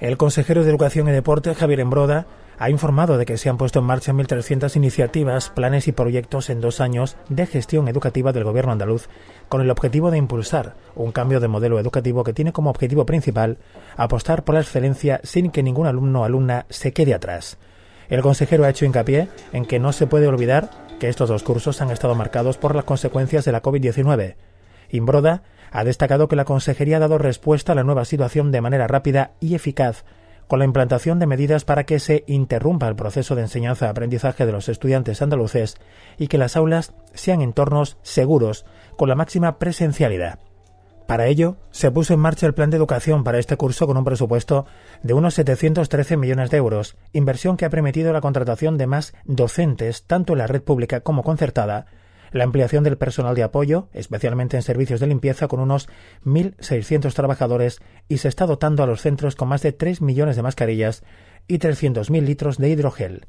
El consejero de Educación y Deporte, Javier Embroda, ha informado de que se han puesto en marcha 1.300 iniciativas, planes y proyectos en dos años de gestión educativa del Gobierno andaluz, con el objetivo de impulsar un cambio de modelo educativo que tiene como objetivo principal apostar por la excelencia sin que ningún alumno o alumna se quede atrás. El consejero ha hecho hincapié en que no se puede olvidar que estos dos cursos han estado marcados por las consecuencias de la COVID-19 Imbroda ha destacado que la Consejería ha dado respuesta a la nueva situación de manera rápida y eficaz, con la implantación de medidas para que se interrumpa el proceso de enseñanza-aprendizaje de los estudiantes andaluces y que las aulas sean entornos seguros, con la máxima presencialidad. Para ello, se puso en marcha el plan de educación para este curso con un presupuesto de unos 713 millones de euros, inversión que ha permitido la contratación de más docentes, tanto en la red pública como concertada, la ampliación del personal de apoyo, especialmente en servicios de limpieza, con unos 1.600 trabajadores y se está dotando a los centros con más de 3 millones de mascarillas y 300.000 litros de hidrogel.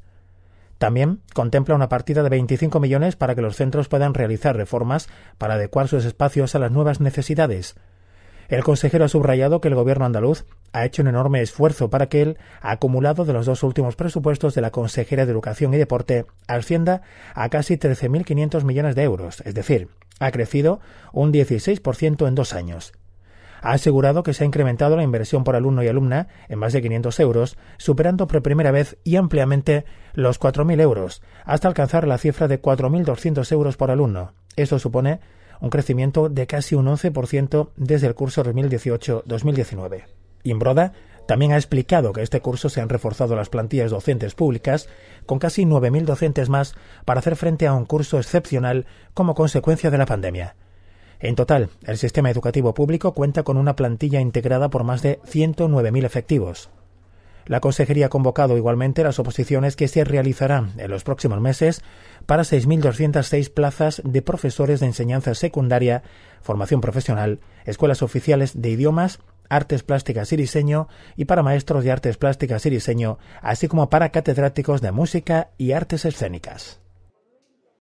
También contempla una partida de 25 millones para que los centros puedan realizar reformas para adecuar sus espacios a las nuevas necesidades. El consejero ha subrayado que el gobierno andaluz ha hecho un enorme esfuerzo para que el acumulado de los dos últimos presupuestos de la consejera de Educación y Deporte ascienda a casi 13.500 millones de euros, es decir, ha crecido un 16% en dos años. Ha asegurado que se ha incrementado la inversión por alumno y alumna en más de 500 euros, superando por primera vez y ampliamente los 4.000 euros, hasta alcanzar la cifra de 4.200 euros por alumno. Esto supone un crecimiento de casi un 11% desde el curso 2018-2019. Imbroda también ha explicado que este curso se han reforzado las plantillas docentes públicas, con casi 9.000 docentes más, para hacer frente a un curso excepcional como consecuencia de la pandemia. En total, el sistema educativo público cuenta con una plantilla integrada por más de 109.000 efectivos. La Consejería ha convocado igualmente las oposiciones que se realizarán en los próximos meses para 6.206 plazas de profesores de enseñanza secundaria, formación profesional, escuelas oficiales de idiomas Artes Plásticas y Diseño y para maestros de Artes Plásticas y Diseño, así como para catedráticos de Música y Artes Escénicas.